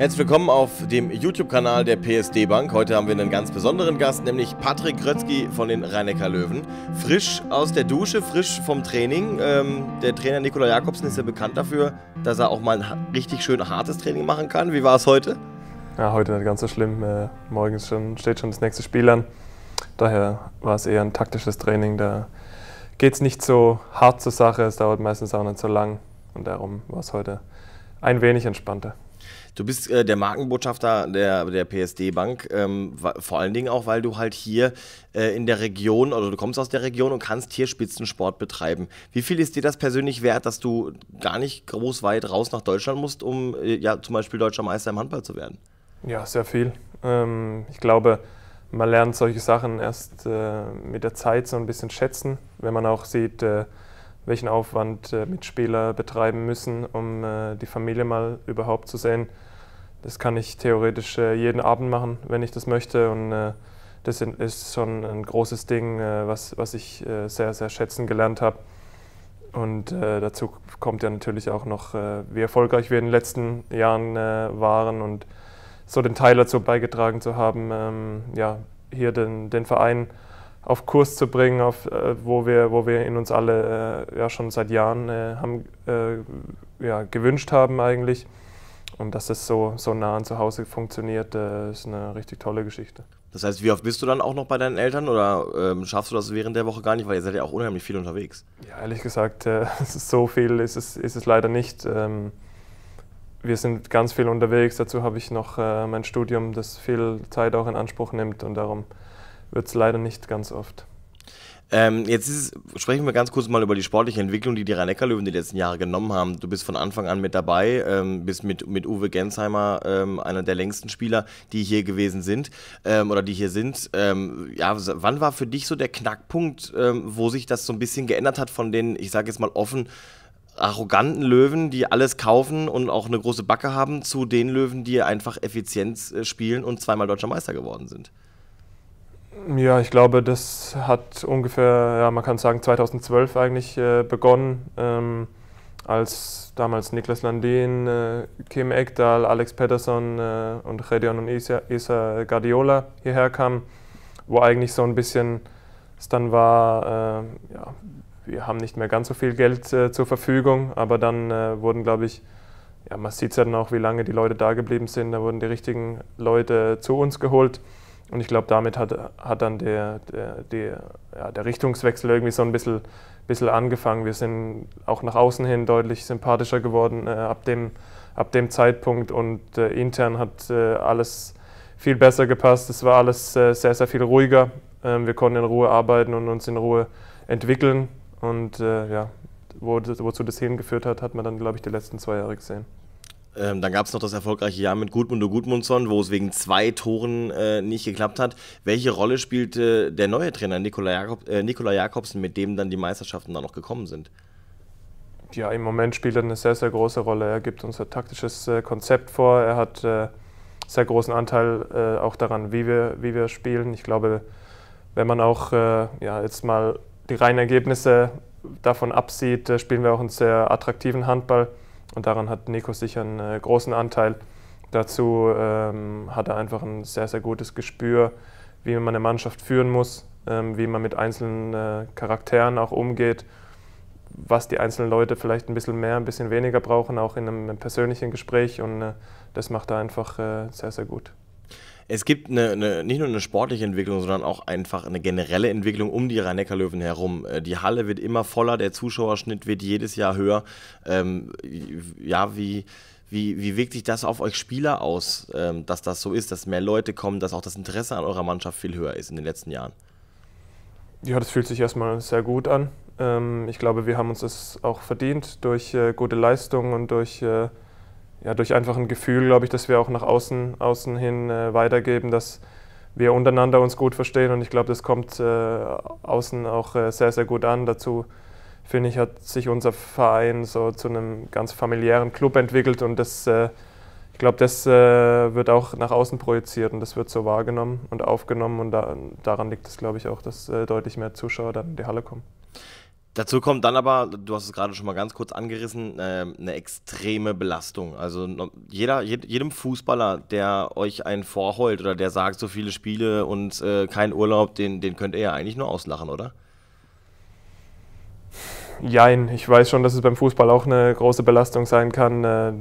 Herzlich willkommen auf dem YouTube-Kanal der PSD Bank. Heute haben wir einen ganz besonderen Gast, nämlich Patrick Grötzky von den rhein löwen Frisch aus der Dusche, frisch vom Training. Ähm, der Trainer Nikola Jakobsen ist ja bekannt dafür, dass er auch mal ein richtig schön hartes Training machen kann. Wie war es heute? Ja, heute nicht ganz so schlimm. Äh, morgen schon, steht schon das nächste Spiel an. Daher war es eher ein taktisches Training. Da geht es nicht so hart zur Sache. Es dauert meistens auch nicht so lang. Und darum war es heute ein wenig entspannter. Du bist äh, der Markenbotschafter der, der PSD Bank, ähm, vor allen Dingen auch, weil du halt hier äh, in der Region, oder also du kommst aus der Region und kannst hier Spitzensport betreiben. Wie viel ist dir das persönlich wert, dass du gar nicht groß weit raus nach Deutschland musst, um äh, ja zum Beispiel deutscher Meister im Handball zu werden? Ja, sehr viel. Ähm, ich glaube, man lernt solche Sachen erst äh, mit der Zeit so ein bisschen schätzen, wenn man auch sieht, äh, welchen Aufwand äh, Mitspieler betreiben müssen, um äh, die Familie mal überhaupt zu sehen. Das kann ich theoretisch äh, jeden Abend machen, wenn ich das möchte. Und äh, das ist schon ein großes Ding, äh, was, was ich äh, sehr, sehr schätzen gelernt habe. Und dazu kommt ja natürlich auch noch, wie erfolgreich wir in den letzten Jahren waren und so den Teil dazu beigetragen zu haben, ähm, ja, hier den, den Verein auf Kurs zu bringen, auf, äh, wo, wir, wo wir in uns alle äh, ja schon seit Jahren äh, haben, äh, ja, gewünscht haben eigentlich. Und dass es so, so nah an zu Hause funktioniert, äh, ist eine richtig tolle Geschichte. Das heißt, wie oft bist du dann auch noch bei deinen Eltern oder ähm, schaffst du das während der Woche gar nicht, weil ihr seid ja auch unheimlich viel unterwegs? Ja, ehrlich gesagt, äh, so viel ist es, ist es leider nicht. Ähm, wir sind ganz viel unterwegs, dazu habe ich noch mein Studium, das viel Zeit auch in Anspruch nimmt und darum wird es leider nicht ganz oft. Ähm, jetzt ist, sprechen wir ganz kurz mal über die sportliche Entwicklung, die die Rhein-Neckar-Löwen die letzten Jahre genommen haben. Du bist von Anfang an mit dabei, ähm, bist mit, mit Uwe Gensheimer ähm, einer der längsten Spieler, die hier gewesen sind ähm, oder die hier sind. Ähm, ja, wann war für dich so der Knackpunkt, ähm, wo sich das so ein bisschen geändert hat von den, ich sage jetzt mal offen, arroganten Löwen, die alles kaufen und auch eine große Backe haben, zu den Löwen, die einfach Effizienz äh, spielen und zweimal deutscher Meister geworden sind? Ja, ich glaube, das hat ungefähr, ja, man kann sagen, 2012 eigentlich äh, begonnen, ähm, als damals Niklas Landin, äh, Kim Ekdal, Alex Pedersen äh, und Redion und Isa, Isa Guardiola hierher kamen, wo eigentlich so ein bisschen es dann war, äh, ja, wir haben nicht mehr ganz so viel Geld äh, zur Verfügung, aber dann äh, wurden, glaube ich, ja, man sieht es ja dann auch, wie lange die Leute da geblieben sind, da wurden die richtigen Leute zu uns geholt. Und ich glaube, damit hat, hat dann der, der, der, ja, der, Richtungswechsel irgendwie so ein bisschen, bisschen angefangen. Wir sind auch nach außen hin deutlich sympathischer geworden äh, ab, dem, ab dem Zeitpunkt und äh, intern hat äh, alles viel besser gepasst. Es war alles äh, sehr, sehr viel ruhiger. Ähm, wir konnten in Ruhe arbeiten und uns in Ruhe entwickeln. Und äh, ja, wo, wozu das hingeführt hat, hat man dann, glaube ich, die letzten zwei Jahre gesehen. Ähm, dann gab es noch das erfolgreiche Jahr mit Gudmund und Gudmundsson, wo es wegen zwei Toren äh, nicht geklappt hat. Welche Rolle spielte der neue Trainer Nikola, Jakob, äh, Nikola Jakobsen, mit dem dann die Meisterschaften dann noch gekommen sind? Ja, im Moment spielt er eine sehr, sehr große Rolle. Er gibt unser taktisches äh, Konzept vor. Er hat äh, sehr großen Anteil äh, auch daran, wie wir, wie wir spielen. Ich glaube, wenn man auch äh, ja, jetzt mal die reinen Ergebnisse davon absieht, äh, spielen wir auch einen sehr attraktiven Handball und daran hat Nico sicher einen äh, großen Anteil. Dazu ähm, hat er einfach ein sehr, sehr gutes Gespür, wie man eine Mannschaft führen muss, ähm, wie man mit einzelnen äh, Charakteren auch umgeht, was die einzelnen Leute vielleicht ein bisschen mehr, ein bisschen weniger brauchen, auch in einem persönlichen Gespräch. Und äh, das macht er einfach äh, sehr, sehr gut es gibt eine, eine, nicht nur eine sportliche Entwicklung, sondern auch einfach eine generelle Entwicklung um die rhein löwen herum. Äh, die Halle wird immer voller, der Zuschauerschnitt wird jedes Jahr höher. Ähm, ja, wie, wie, wie wirkt sich das auf euch Spieler aus, ähm, dass das so ist, dass mehr Leute kommen, dass auch das Interesse an eurer Mannschaft viel höher ist in den letzten Jahren? Ja, das fühlt sich erstmal sehr gut an. Ähm, ich glaube, wir haben uns das auch verdient durch äh, gute Leistungen und durch äh, ja, durch einfach ein Gefühl, glaube ich, dass wir auch nach außen, außen hin äh, weitergeben, dass wir untereinander uns gut verstehen und ich glaube, das kommt äh, außen auch äh, sehr, sehr gut an. Dazu finde ich, hat sich unser Verein so zu einem ganz familiären Club entwickelt und das, äh, ich glaube, das äh, wird auch nach außen projiziert und das wird so wahrgenommen und aufgenommen und da, daran liegt es, glaube ich, auch, dass äh, deutlich mehr Zuschauer dann in die Halle kommen. Dazu kommt dann aber, du hast es gerade schon mal ganz kurz angerissen, äh, eine extreme Belastung. Also jeder, jedem Fußballer, der euch einen vorheult oder der sagt, so viele Spiele und äh, kein Urlaub, den, den könnt ihr ja eigentlich nur auslachen, oder? Jein, ich weiß schon, dass es beim Fußball auch eine große Belastung sein kann. Äh,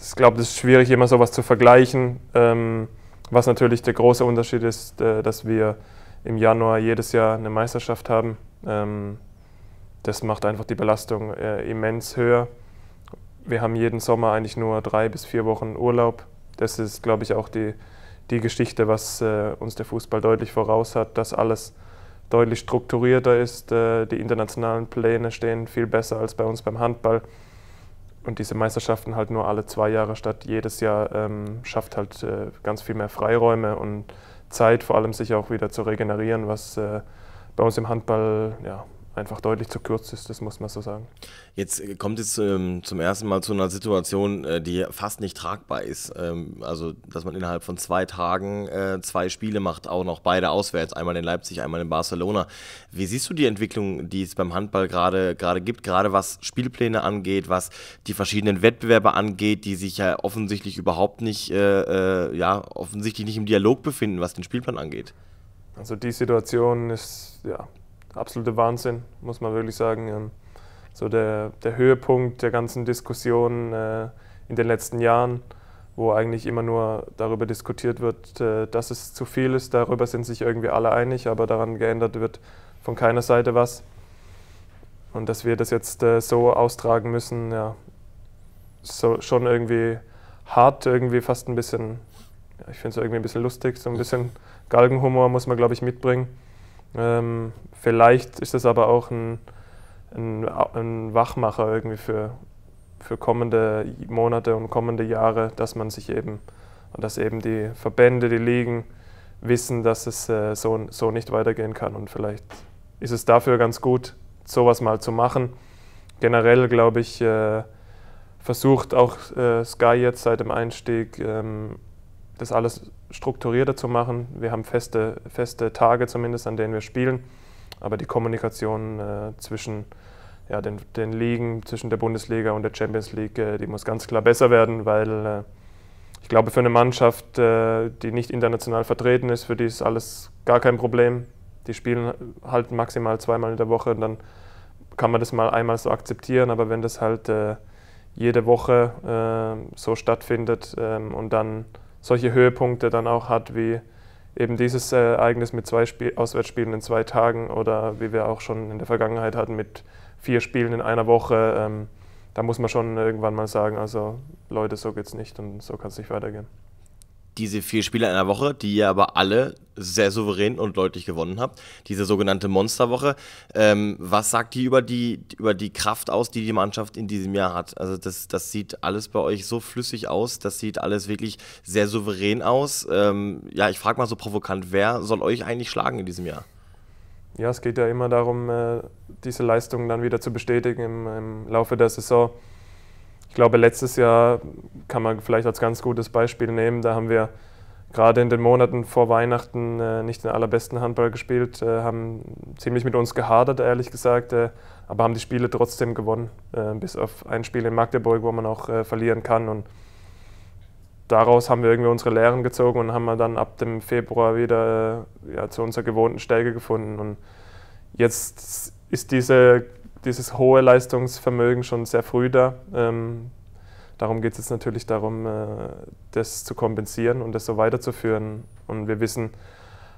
ich glaube, es ist schwierig, immer sowas zu vergleichen. Ähm, was natürlich der große Unterschied ist, äh, dass wir im Januar jedes Jahr eine Meisterschaft haben. Ähm, das macht einfach die Belastung äh, immens höher. Wir haben jeden Sommer eigentlich nur drei bis vier Wochen Urlaub. Das ist, glaube ich, auch die, die Geschichte, was äh, uns der Fußball deutlich voraus hat, dass alles deutlich strukturierter ist. Äh, die internationalen Pläne stehen viel besser als bei uns beim Handball. Und diese Meisterschaften halt nur alle zwei Jahre statt jedes Jahr ähm, schafft halt äh, ganz viel mehr Freiräume und Zeit, vor allem sich auch wieder zu regenerieren, was äh, bei uns im Handball ja, einfach deutlich zu kurz ist, das muss man so sagen. Jetzt äh, kommt es ähm, zum ersten Mal zu einer Situation, äh, die fast nicht tragbar ist. Ähm, also, dass man innerhalb von zwei Tagen äh, zwei Spiele macht, auch noch beide auswärts, einmal in Leipzig, einmal in Barcelona. Wie siehst du die Entwicklung, die es beim Handball gerade gibt, gerade was Spielpläne angeht, was die verschiedenen Wettbewerbe angeht, die sich ja offensichtlich überhaupt nicht, äh, äh ja, offensichtlich nicht im Dialog befinden, was den Spielplan angeht? Also die Situation ist ja absoluter Wahnsinn, muss man wirklich sagen. Ähm, so der, der Höhepunkt der ganzen Diskussion äh, in den letzten Jahren, wo eigentlich immer nur darüber diskutiert wird, äh, dass es zu viel ist. Darüber sind sich irgendwie alle einig, aber daran geändert wird von keiner Seite was. Und dass wir das jetzt äh, so austragen müssen, ja, so, schon irgendwie hart, irgendwie fast ein bisschen, ja, ich finde es irgendwie ein bisschen lustig, so ein bisschen Galgenhumor muss man, glaube ich, mitbringen. Ähm, vielleicht ist das aber auch ein, ein, ein Wachmacher irgendwie für, für kommende Monate und kommende Jahre, dass man sich eben und dass eben die Verbände, die Ligen wissen, dass es äh, so, so nicht weitergehen kann. Und vielleicht ist es dafür ganz gut, sowas mal zu machen. Generell glaube ich, äh, versucht auch äh, Sky jetzt seit dem Einstieg, ähm, das alles strukturierter zu machen. Wir haben feste, feste Tage zumindest, an denen wir spielen. Aber die Kommunikation äh, zwischen ja, den, den Ligen, zwischen der Bundesliga und der Champions League, äh, die muss ganz klar besser werden, weil äh, ich glaube, für eine Mannschaft, äh, die nicht international vertreten ist, für die ist alles gar kein Problem. Die spielen äh, halt maximal zweimal in der Woche und dann kann man das mal einmal so akzeptieren. Aber wenn das halt äh, jede Woche so stattfindet ähm, und dann solche Höhepunkte dann auch hat, wie eben dieses äh, Ereignis mit zwei Spiel Auswärtsspielen in zwei Tagen oder wie wir auch schon in der Vergangenheit hatten mit vier Spielen in einer Woche. Ähm, da muss man schon irgendwann mal sagen, also Leute, so geht's nicht und so kann es nicht weitergehen diese vier Spiele in einer Woche, die ihr aber alle sehr souverän und deutlich gewonnen habt, diese sogenannte Monsterwoche. Ähm, was sagt die über, die über die Kraft aus, die die Mannschaft in diesem Jahr hat? Also das, das sieht alles bei euch so flüssig aus, das sieht alles wirklich sehr souverän aus. Ähm, ja, ich frage mal so provokant, wer soll euch eigentlich schlagen in diesem Jahr? Ja, es geht ja immer darum, äh, diese Leistung dann wieder zu bestätigen im, im Laufe der Saison. Ich glaube, letztes Jahr kann man vielleicht als ganz gutes Beispiel nehmen, da haben wir gerade in den Monaten vor Weihnachten äh, nicht den allerbesten Handball gespielt, äh, haben ziemlich mit uns gehadert, ehrlich gesagt, äh, aber haben die Spiele trotzdem gewonnen, äh, bis auf ein Spiel in Magdeburg, wo man auch äh, verlieren kann. Und daraus haben wir irgendwie unsere Lehren gezogen und haben wir dann ab dem Februar wieder äh, ja, zu unserer gewohnten Stärke gefunden. Und jetzt ist diese dieses hohe Leistungsvermögen schon sehr früh da. Ähm, darum geht es jetzt natürlich darum, äh, das zu kompensieren und das so weiterzuführen. Und wir wissen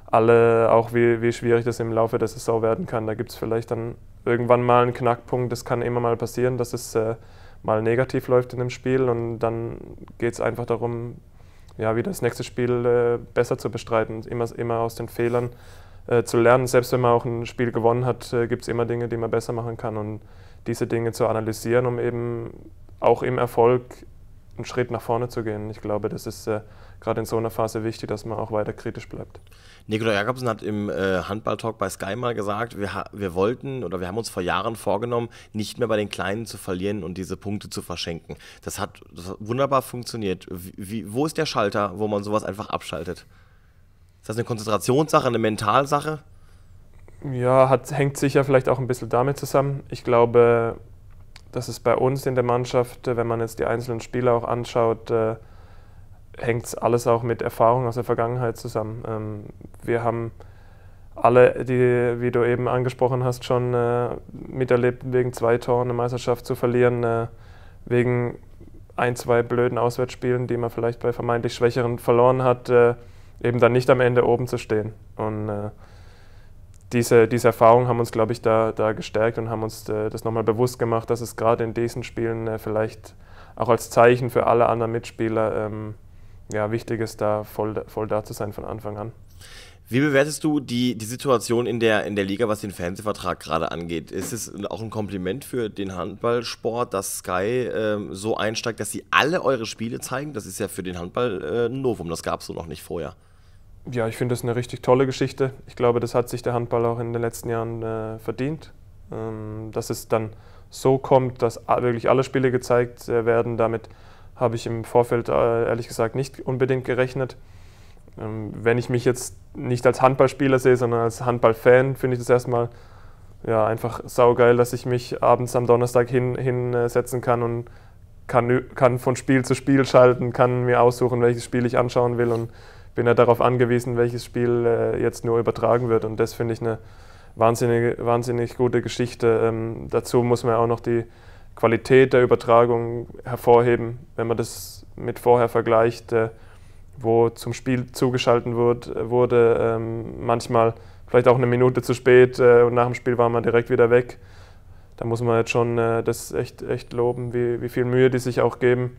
alle auch, wie, wie schwierig das im Laufe der Saison werden kann. Da gibt es vielleicht dann irgendwann mal einen Knackpunkt. Das kann immer mal passieren, dass es äh, mal negativ läuft in dem Spiel. Und dann geht es einfach darum, ja, wieder das nächste Spiel äh, besser zu bestreiten, immer, immer aus den Fehlern äh, zu lernen. Selbst wenn man auch ein Spiel gewonnen hat, äh, gibt es immer Dinge, die man besser machen kann. Und diese Dinge zu analysieren, um eben auch im Erfolg einen Schritt nach vorne zu gehen. Ich glaube, das ist äh, gerade in so einer Phase wichtig, dass man auch weiter kritisch bleibt. Nikola Jakobsen hat im äh, Handball-Talk bei Sky mal gesagt, wir, wir wollten oder wir haben uns vor Jahren vorgenommen, nicht mehr bei den Kleinen zu verlieren und diese Punkte zu verschenken. Das hat, das hat wunderbar funktioniert. Wie, wie, wo ist der Schalter, wo man sowas einfach abschaltet? Ist das eine Konzentrationssache, eine Mentalsache? Ja, hat, hängt sicher vielleicht auch ein bisschen damit zusammen. Ich glaube, dass es bei uns in der Mannschaft, äh, wenn man jetzt die einzelnen Spieler auch anschaut, äh, hängt alles auch mit Erfahrung aus der Vergangenheit zusammen. Ähm, wir haben alle, die, wie du eben angesprochen hast, schon äh, miterlebt, wegen zwei Toren eine Meisterschaft zu verlieren, äh, wegen ein, zwei blöden Auswärtsspielen, die man vielleicht bei vermeintlich Schwächeren verloren hat. Äh, eben dann nicht am Ende oben zu stehen. Und äh, diese, diese Erfahrungen haben uns, glaube ich, da, da gestärkt und haben uns äh, das nochmal bewusst gemacht, dass es gerade in diesen Spielen äh, vielleicht auch als Zeichen für alle anderen Mitspieler ähm, ja, wichtig ist, da voll, voll da zu sein von Anfang an. Wie bewertest du die, die Situation in der, in der Liga, was den Fernsehvertrag gerade angeht? Ist es auch ein Kompliment für den Handballsport, dass Sky ähm, so einsteigt, dass sie alle eure Spiele zeigen? Das ist ja für den Handball äh, ein Novum, das gab es so noch nicht vorher. Ja, ich finde das eine richtig tolle Geschichte. Ich glaube, das hat sich der Handball auch in den letzten Jahren äh, verdient. Ähm, dass es dann so kommt, dass wirklich alle Spiele gezeigt äh, werden, damit habe ich im Vorfeld äh, ehrlich gesagt nicht unbedingt gerechnet. Ähm, wenn ich mich jetzt nicht als Handballspieler sehe, sondern als Handballfan, finde ich das erstmal ja, einfach saugeil, dass ich mich abends am Donnerstag hin, hinsetzen kann und kann, kann von Spiel zu Spiel schalten, kann mir aussuchen, welches Spiel ich anschauen will und bin ja darauf angewiesen, welches Spiel äh, jetzt nur übertragen wird. Und das finde ich eine wahnsinnige, wahnsinnig gute Geschichte. Ähm, dazu muss man ja auch noch die Qualität der Übertragung hervorheben, wenn man das mit vorher vergleicht. Äh, wo zum Spiel zugeschaltet wird, wurde, ähm, manchmal vielleicht auch eine Minute zu spät äh, und nach dem Spiel war man direkt wieder weg. Da muss man jetzt schon äh, das echt, echt loben, wie, wie viel Mühe die sich auch geben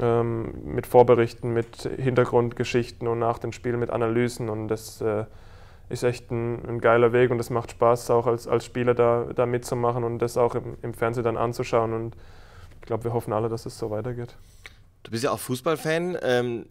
ähm, mit Vorberichten, mit Hintergrundgeschichten und nach dem Spiel mit Analysen. Und das äh, ist echt ein, ein, geiler Weg und es macht Spaß, auch als, als Spieler da, da mitzumachen und das auch im, im Fernsehen dann anzuschauen. Und ich glaube, wir hoffen alle, dass es so weitergeht. Du bist ja auch Fußballfan. Ähm,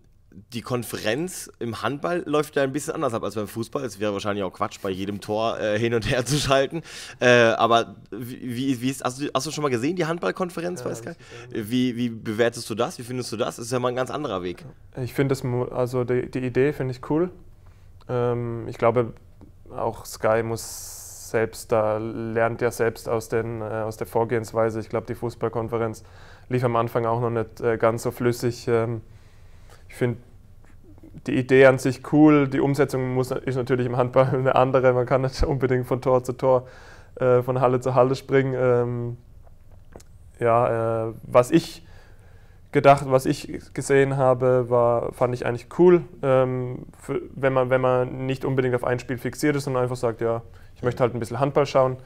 die Konferenz im Handball läuft ja ein bisschen anders ab als beim Fußball. Es wäre wahrscheinlich auch Quatsch, bei jedem Tor äh, hin und her zu schalten. Äh, aber wie, wie ist, hast, du, hast du schon mal gesehen, die Handballkonferenz ja, bei Sky? Wie, wie bewertest du das? Wie findest du das? Das ist ja mal ein ganz anderer Weg. Ich finde das, also die, die Idee finde ich cool. Ähm, ich glaube, auch Sky muss selbst, da lernt ja selbst aus, den, äh, aus der Vorgehensweise. Ich glaube, die Fußballkonferenz lief am Anfang auch noch nicht äh, ganz so flüssig. Ähm, ich finde die Idee an sich cool, die Umsetzung muss, ist natürlich im Handball eine andere. Man kann nicht unbedingt von Tor zu Tor, äh, von Halle zu Halle springen. Ähm, ja, äh, was ich gedacht, was ich gesehen habe, war, fand ich eigentlich cool, ähm, für, wenn, man, wenn man nicht unbedingt auf ein Spiel fixiert ist und einfach sagt, ja, ich möchte halt ein bisschen Handball schauen,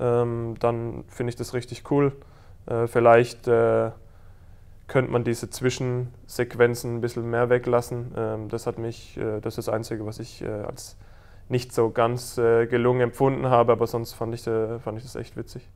ähm, dann finde ich das richtig cool. Äh, vielleicht äh, könnte man diese Zwischensequenzen ein bisschen mehr weglassen. Ähm, das hat mich, äh, das ist das Einzige, was ich äh, als nicht so ganz äh, gelungen empfunden habe, aber sonst fand ich, äh, fand ich das echt witzig.